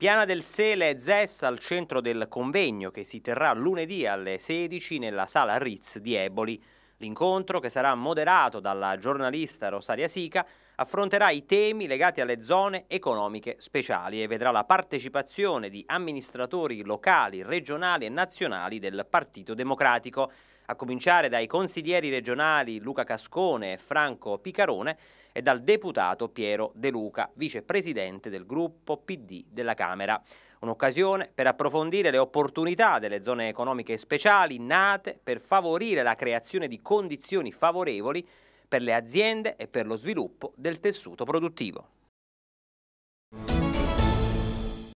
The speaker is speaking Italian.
Piana del Sele ZES al centro del convegno che si terrà lunedì alle 16 nella sala Ritz di Eboli. L'incontro, che sarà moderato dalla giornalista Rosaria Sica, affronterà i temi legati alle zone economiche speciali e vedrà la partecipazione di amministratori locali, regionali e nazionali del Partito Democratico, a cominciare dai consiglieri regionali Luca Cascone e Franco Picarone e dal deputato Piero De Luca, vicepresidente del gruppo PD della Camera un'occasione per approfondire le opportunità delle zone economiche speciali nate per favorire la creazione di condizioni favorevoli per le aziende e per lo sviluppo del tessuto produttivo.